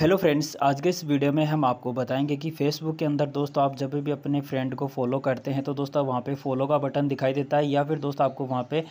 hello friends आज के इस वीडियो में हम आपको बताएंगे कि फेसबुक के अंदर दोस्तों आप जब भी अपने फ्रेंड को फॉलो करते हैं तो दोस्तों वहाँ पे फॉलो का बटन दिखाई देता है या फिर दोस्तों आपको वहाँ पे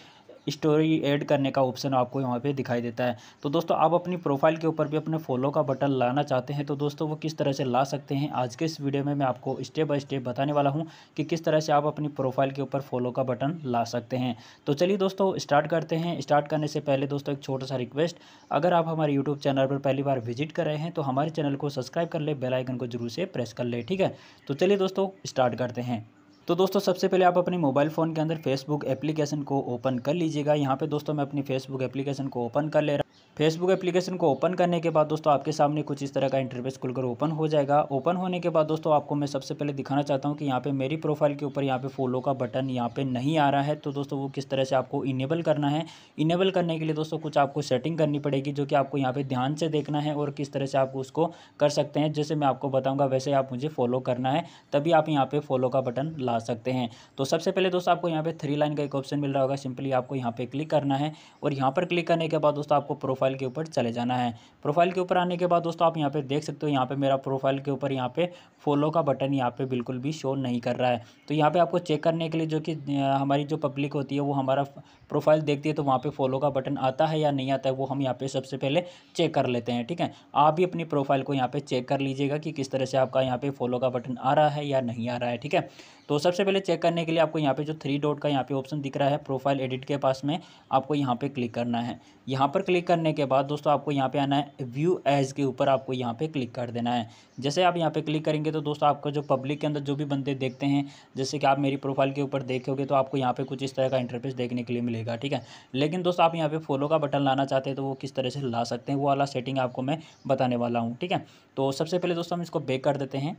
स्टोरी ऐड करने का ऑप्शन आपको यहाँ पे दिखाई देता है तो दोस्तों आप अपनी प्रोफाइल के ऊपर भी अपने फॉलो का बटन लाना चाहते हैं तो दोस्तों वो किस तरह से ला सकते हैं आज के इस वीडियो में मैं आपको स्टेप बाय स्टेप बताने वाला हूँ कि किस तरह से आप अपनी प्रोफाइल के ऊपर फॉलो का बटन ला सकते हैं तो चलिए दोस्तों स्टार्ट करते हैं स्टार्ट करने से पहले दोस्तों एक छोटा सा रिक्वेस्ट अगर आप हमारे यूट्यूब चैनल पर पहली बार विजिट कर रहे हैं तो हमारे चैनल को सब्सक्राइब कर ले बेलाइकन को जरूर से प्रेस कर ले ठीक है तो चलिए दोस्तों स्टार्ट करते हैं तो दोस्तों सबसे पहले आप अपने मोबाइल फ़ोन के अंदर फेसबुक एप्लीकेशन को ओपन कर लीजिएगा यहाँ पे दोस्तों मैं अपनी फेसबुक एप्लीकेशन को ओपन कर ले रहा फेसबुक एप्लीकेशन को ओपन करने के बाद दोस्तों आपके सामने कुछ इस तरह का इंटरफेस खुलकर ओपन हो जाएगा ओपन होने के बाद दोस्तों आपको मैं सबसे पहले दिखाना चाहता हूँ कि यहाँ पे मेरी प्रोफाइल के ऊपर यहाँ पे फॉलो का बटन यहाँ पे नहीं आ रहा है तो दोस्तों वो किस तरह से आपको इनेबल करना है इनेबल करने के लिए दोस्तों कुछ आपको सेटिंग करनी पड़ेगी जो कि आपको यहाँ पर ध्यान से देखना है और किस तरह से आप उसको कर सकते हैं जैसे मैं आपको बताऊँगा वैसे आप मुझे फॉलो करना है तभी आप यहाँ पर फॉलो का बटन ला सकते हैं तो सबसे पहले दोस्तों आपको यहाँ पर थ्री लाइन का एक ऑप्शन मिल रहा होगा सिंपली आपको यहाँ पर क्लिक करना है और यहाँ पर क्लिक करने के बाद दोस्तों आपको प्रोफाइल प्रोफाइल के ऊपर चले जाना है प्रोफाइल के ऊपर आने के बाद दोस्तों आप यहाँ पे देख सकते हो यहाँ पे मेरा प्रोफाइल के ऊपर यहाँ पे फॉलो का बटन यहाँ पे बिल्कुल भी शो नहीं कर रहा है तो यहाँ पे आपको चेक करने के लिए जो कि हमारी जो पब्लिक होती है वो हमारा प्रोफाइल देखती है तो वहाँ पर फॉलो का बटन आता है या नहीं आता है वो हम यहाँ पर सबसे पहले चेक कर लेते हैं ठीक है आप भी अपनी प्रोफाइल को यहाँ पर चेक कर लीजिएगा कि किस तरह से आपका यहाँ पे फॉलो का बटन आ रहा है या नहीं आ रहा है ठीक है तो सबसे पहले चेक करने के लिए आपको यहाँ पे जो थ्री डॉट का यहाँ पे ऑप्शन दिख रहा है प्रोफाइल एडिट के पास में आपको यहाँ पे क्लिक करना है यहाँ पर क्लिक करने के के बाद दोस्तों आपको यहाँ पे आना है व्यू एज के ऊपर आपको यहाँ पे क्लिक कर देना है जैसे आप यहाँ पे क्लिक करेंगे तो दोस्तों आपका जो पब्लिक के अंदर जो भी बंदे देखते हैं जैसे कि आप मेरी प्रोफाइल के ऊपर देखोगे तो आपको यहाँ पे कुछ इस तरह का इंटरफेस देखने के लिए मिलेगा ठीक है लेकिन दोस्तों आप यहाँ पे फॉलो का बटन लाना चाहते हैं तो वो किस तरह से ला सकते हैं वो वाला सेटिंग आपको मैं बताने वाला हूँ ठीक है तो सबसे पहले दोस्तों हम इसको बेक कर देते हैं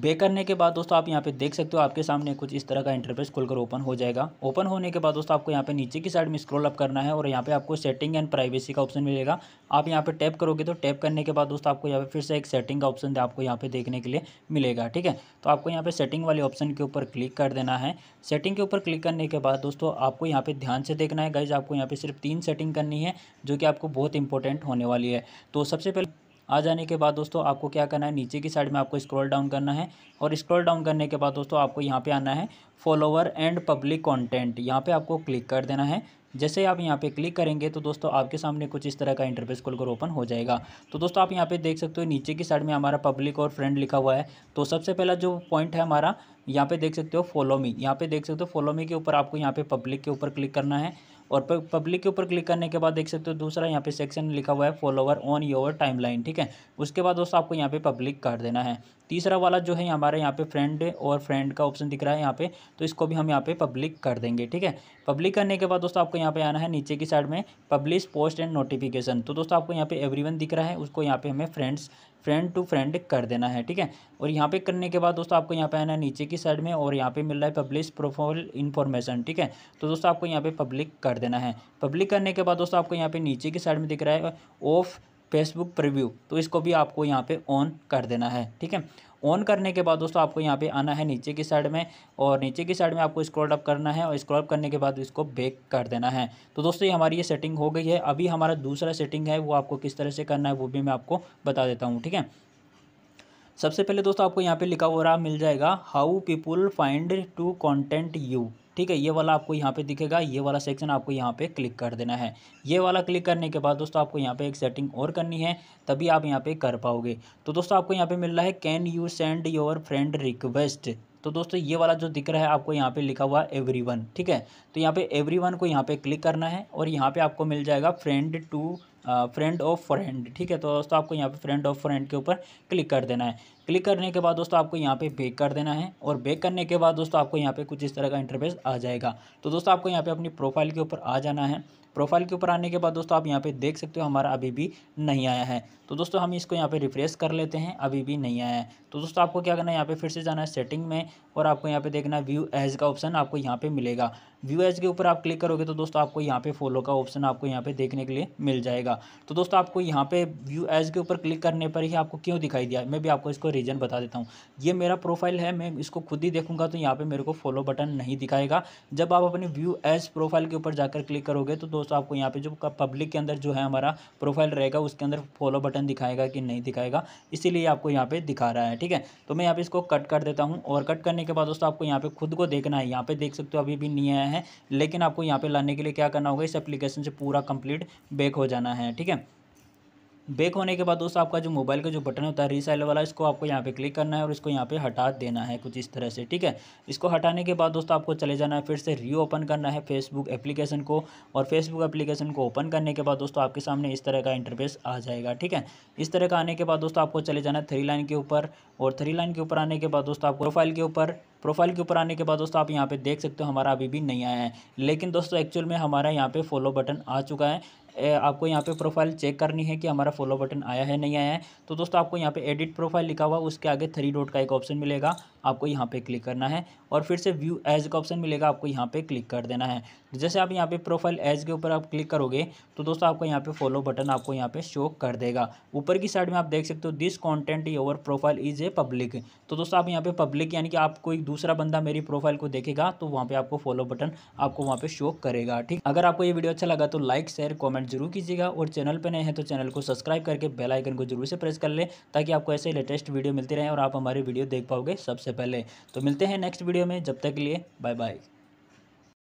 बेक करने के बाद दोस्तों आप यहाँ पे देख सकते हो आपके सामने कुछ इस तरह का इंटरफेस खुलकर ओपन हो जाएगा ओपन होने के बाद दोस्तों आपको यहाँ पे नीचे की साइड में स्क्रॉल अप करना है और यहाँ पे आपको सेटिंग एंड प्राइवेसी का ऑप्शन मिलेगा आप यहाँ पे टैप करोगे तो टैप करने के बाद दोस्तों आपको यहाँ पे फिर से एक सेटिंग का ऑप्शन आपको यहाँ पे देखने के लिए मिलेगा ठीक है तो आपको यहाँ पे सेटिंग वाले ऑप्शन के ऊपर क्लिक कर देना है सेटिंग के ऊपर क्लिक करने के बाद दोस्तों आपको यहाँ पे ध्यान से देखना है गाइज आपको यहाँ पे सिर्फ तीन सेटिंग करनी है जो कि आपको बहुत इंपॉर्टेंट होने वाली है तो सबसे पहले आ जाने के बाद दोस्तों आपको क्या करना है नीचे की साइड में आपको स्क्रॉल डाउन करना है और स्क्रॉल डाउन करने के बाद दोस्तों आपको यहाँ पे आना है फॉलोवर एंड पब्लिक कंटेंट यहाँ पे आपको क्लिक कर देना है जैसे आप यहाँ पे क्लिक करेंगे तो दोस्तों आपके सामने कुछ इस तरह का इंटरफेस खुलकर ओपन हो जाएगा तो दोस्तों आप यहाँ पे देख सकते हो नीचे की साइड में हमारा पब्लिक और फ्रेंड लिखा हुआ है तो सबसे पहला जो पॉइंट है हमारा यहाँ पे देख सकते हो फॉलो मी यहाँ पे देख सकते हो फॉलो मी के ऊपर आपको यहाँ पे पब्लिक के ऊपर क्लिक करना है और पब्लिक के ऊपर क्लिक करने के बाद देख सकते हो दूसरा यहाँ पे सेक्शन लिखा हुआ है फॉलोवर ऑन योर टाइमलाइन ठीक है उसके बाद दोस्तों आपको यहाँ पे पब्लिक कर देना है तीसरा वाला जो है हमारे यहाँ पे फ्रेंड और फ्रेंड का ऑप्शन दिख रहा है यहाँ पे तो इसको भी हम यहाँ पे पब्लिक कर देंगे ठीक है पब्लिक करने के बाद दोस्तों आपको यहाँ पे आना है नीचे की साइड में पब्लिश पोस्ट एंड नोटिफिकेशन तो दोस्तों आपको यहाँ पे एवरीवन दिख रहा है उसको यहाँ पे हमें फ्रेंड्स फ्रेंड टू फ्रेंड कर देना है ठीक है और यहाँ पे करने के बाद दोस्तों आपको यहाँ पे आना है नीचे की साइड में और यहाँ पे मिल रहा है पब्लिश प्रोफाइल इन्फॉर्मेशन ठीक है तो दोस्तों आपको यहाँ पे पब्लिक कर देना है पब्लिक करने के बाद दोस्तों आपको यहाँ पे नीचे की साइड में दिख रहा है ऑफ फेसबुक प्रिव्यू तो इसको भी आपको यहाँ पे ऑन कर देना है ठीक है ऑन करने के बाद दोस्तों आपको यहाँ पे आना है नीचे की साइड में और नीचे की साइड में आपको स्क्रॉल अप करना है और स्क्रॉल अप करने के बाद इसको बेक कर देना है तो दोस्तों ये हमारी ये सेटिंग हो गई है अभी हमारा दूसरा सेटिंग है वो आपको किस तरह से करना है वो भी मैं आपको बता देता हूँ ठीक है सबसे पहले दोस्तों आपको यहाँ पे लिखा हो रहा मिल जाएगा how people find to content you ठीक है ये वाला आपको यहाँ पे दिखेगा ये वाला सेक्शन आपको यहाँ पे क्लिक कर देना है ये वाला क्लिक करने के बाद दोस्तों आपको यहाँ पे एक सेटिंग और करनी है तभी आप यहाँ पे कर पाओगे तो दोस्तों आपको यहाँ पे मिल रहा है can you send your friend request तो दोस्तों ये वाला जो दिख रहा है आपको यहाँ पे लिखा हुआ है एवरी वन ठीक है तो यहाँ पे एवरी वन को यहाँ पे क्लिक करना है और यहाँ पे आपको मिल जाएगा friend to friend of friend ठीक है तो दोस्तों आपको यहाँ पे फ्रेंड ऑफ फ्रेंड के ऊपर क्लिक कर देना है क्लिक करने के बाद दोस्तों आपको यहाँ पे बेक कर देना है और बेक करने के बाद दोस्तों आपको यहाँ पे कुछ इस तरह का इंटरफेस आ जाएगा तो दोस्तों आपको यहाँ पे अपनी प्रोफाइल के ऊपर आ जाना है प्रोफाइल के ऊपर आने के बाद दोस्तों आप यहाँ पे देख सकते हो हमारा अभी भी नहीं आया है तो दोस्तों हम इसको यहाँ पे रिफ्रेश कर लेते हैं अभी भी नहीं आया है तो दोस्तों आपको क्या करना है यहाँ पे फिर से जाना है सेटिंग में और आपको यहाँ पे देखना है व्यू एज का ऑप्शन आपको यहाँ पे मिलेगा व्यू एज के ऊपर आप क्लिक करोगे तो दोस्तों आपको यहाँ पे फॉलो का ऑप्शन आपको यहाँ पे देखने के लिए मिल जाएगा तो दोस्तों आपको यहाँ पे व्यू एज के ऊपर क्लिक करने पर ही आपको क्यों दिखाई दिया मैं भी आपको इसको रीज़न बता देता हूँ ये मेरा प्रोफाइल है मैं इसको खुद ही देखूंगा तो यहाँ पे मेरे को फॉलो बटन नहीं दिखाएगा जब आप अपने व्यू एज प्रोफाइल के ऊपर जाकर क्लिक करोगे तो दोस्तों आपको यहाँ पे जो पब्लिक के अंदर जो है हमारा प्रोफाइल रहेगा उसके अंदर फॉलो बटन दिखाएगा कि नहीं दिखाएगा इसीलिए आपको यहाँ पर दिखा रहा है ठीक है तो मैं यहाँ पर इसको कट कर देता हूँ और कट करने के बाद दोस्तों आपको यहाँ पर खुद को देखना है यहाँ पर देख सकते हो अभी भी नहीं आया है लेकिन आपको यहाँ पर लाने के लिए क्या करना होगा इस एप्लीकेशन से पूरा कंप्लीट बैक हो जाना है ठीक है बेक होने के बाद दोस्तों आपका जो मोबाइल का जो बटन होता है रीसाइल वाला इसको आपको यहाँ पे क्लिक करना है और इसको यहाँ पे हटा देना है कुछ इस तरह से ठीक है इसको हटाने के बाद दोस्तों आपको चले जाना है फिर से री ओपन करना है फेसबुक एप्लीकेशन को और फेसबुक एप्लीकेशन को ओपन करने के बाद दोस्तों आपके सामने इस तरह का इंटरफेस आ जाएगा ठीक है इस तरह का आने के बाद दोस्तों आपको चले जाना है थ्री लाइन के ऊपर और थ्री लाइन के ऊपर आने के बाद दोस्तों आप प्रोफाइल के ऊपर प्रोफाइल के ऊपर आने के बाद दोस्तों आप यहाँ पे देख सकते हो हमारा अभी भी नहीं आया है लेकिन दोस्तों एक्चुअल में हमारा यहाँ पे फॉलो बटन आ चुका है आपको यहाँ पे प्रोफाइल चेक करनी है कि हमारा फॉलो बटन आया है नहीं आया है तो दोस्तों आपको यहाँ पे एडिट प्रोफाइल लिखा हुआ उसके आगे थ्री डॉट का एक ऑप्शन मिलेगा आपको यहाँ पे क्लिक करना है और फिर से व्यू एज का ऑप्शन मिलेगा आपको यहाँ पे क्लिक कर देना है जैसे आप यहाँ पे प्रोफाइल एज के ऊपर आप क्लिक करोगे तो दोस्तों आपको यहाँ पे फॉलो बटन आपको यहाँ पे शो कर देगा ऊपर की साइड में आप देख सकते हो this content your profile is a public तो दोस्तों आप यहाँ पे पब्लिक यानी कि आप कोई दूसरा बंदा मेरी प्रोफाइल को देखेगा तो वहाँ पर आपको फॉलो बटन आपको वहाँ पर शो करेगा ठीक अगर आपको ये वीडियो अच्छा लगा तो लाइक शेयर कॉमेंट कमेंट जरूर कीजिएगा और चैनल पर नए हैं तो चैनल को सब्सक्राइब करके बेल आइकन को जरूर से प्रेस कर लें ताकि आपको ऐसे लेटेस्ट वीडियो मिलते रहें और आप हमारे वीडियो देख पाओगे सबसे पहले तो मिलते हैं नेक्स्ट वीडियो में जब तक के लिए बाय बाय